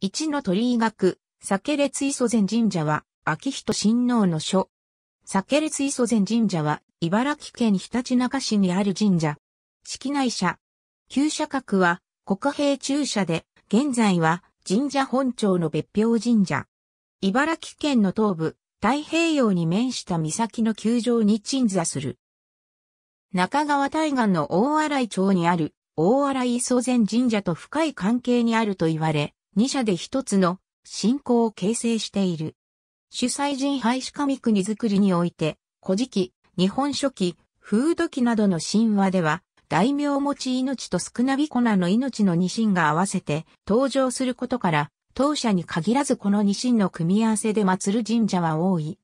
一の鳥居学、酒列磯前神社は、秋人親王の書。酒列磯前神社は、茨城県ひたちなか市にある神社。式内社。旧社格は、国兵中社で、現在は、神社本庁の別表神社。茨城県の東部、太平洋に面した岬の球場に鎮座する。中川対岸の大洗町にある、大洗磯前神社と深い関係にあると言われ、2社で一つの信仰を形成している。主催人廃止神国づくりにおいて、古事記、日本書紀、風土記などの神話では、大名持ち命と少なび粉の命の二神が合わせて登場することから、当社に限らずこの二神の組み合わせで祀る神社は多い。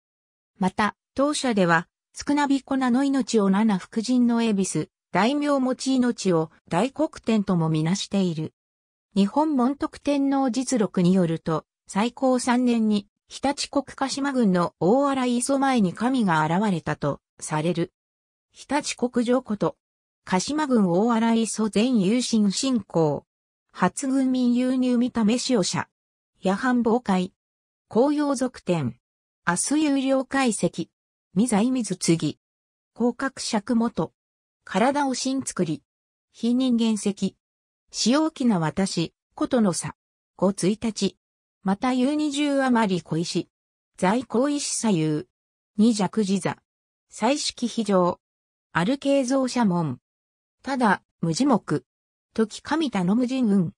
また、当社では、少なび粉の命を七福神の恵比寿、大名持ち命を大黒天ともみなしている。日本門徳天皇実録によると、最高3年に、日立国鹿島郡の大洗磯前に神が現れたと、される。日立国上こと、鹿島郡大洗磯全有心信仰。初軍民輸入見た目使者。夜半防会。紅葉続店明日有料解析。未在水継ぎ。広角尺元。体を新作り。非人間石。使用機な私、ことのさ。5、一日。また有二重余り小石。在小石左右。二弱自座。彩色非常。ある形造者門。ただ、無字目。時神田の無人運。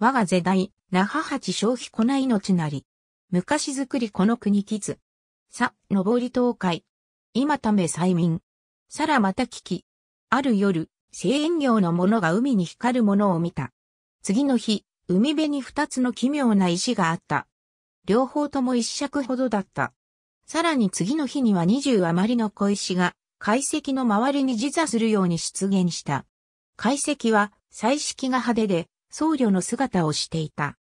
我が世代、那覇八消費こないのちなり。昔作りこの国きつ。さ、上り東海。今ため催眠。さらまた聞き。ある夜、製塩業のものが海に光るものを見た。次の日、海辺に二つの奇妙な石があった。両方とも一尺ほどだった。さらに次の日には二十余りの小石が、海石の周りに自座するように出現した。海石は、彩色が派手で、僧侶の姿をしていた。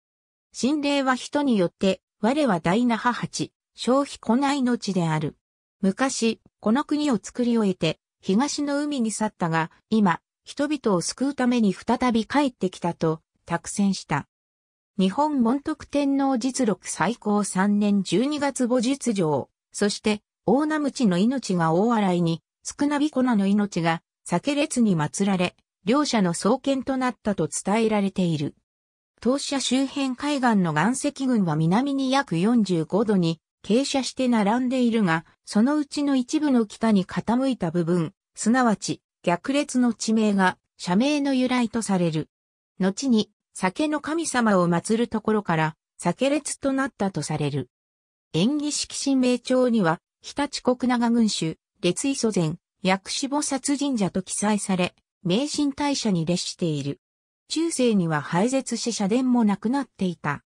心霊は人によって、我は大那覇八、消費こないの地である。昔、この国を作り終えて、東の海に去ったが、今、人々を救うために再び帰ってきたと、託戦した。日本門徳天皇実録最高3年12月母実情、そして、大名口の命が大洗に、少なびこなの命が、酒列に祀られ、両者の創建となったと伝えられている。当社周辺海岸の岩石群は南に約45度に傾斜して並んでいるが、そのうちの一部の北に傾いた部分、すなわち逆列の地名が社名の由来とされる。後に酒の神様を祀るところから酒列となったとされる。演技式神明帳には、日立国長軍主、列位祖前、薬師菩薩神社と記載され、名神大社に列している。中世には廃絶し社殿もなくなっていた。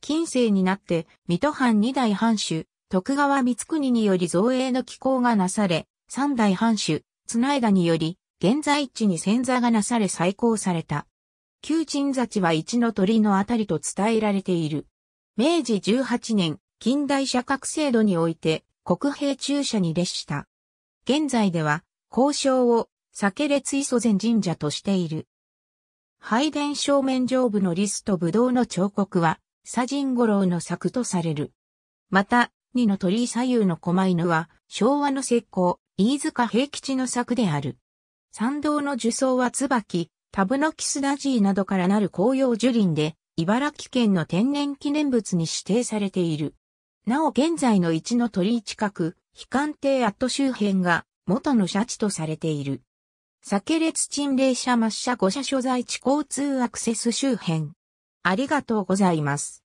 近世になって、水戸藩二代藩主、徳川光国により造営の寄港がなされ、三代藩主、綱枝により、現在地に潜座がなされ再興された。旧鎮座地は一の鳥のあたりと伝えられている。明治18年、近代社格制度において、国兵中車に列した。現在では、交渉を、酒列磯前神社としている。拝殿正面上部のリスとブドウの彫刻は、左神五郎の作とされる。また、2の鳥居左右の狛犬は、昭和の石膏、飯塚平吉の作である。参道の樹層は椿、タブノキスダジーなどからなる紅葉樹林で、茨城県の天然記念物に指定されている。なお現在の一の鳥居近く、悲観亭跡周辺が元の社地とされている。酒列陳列車抹車五車所在地交通アクセス周辺。ありがとうございます。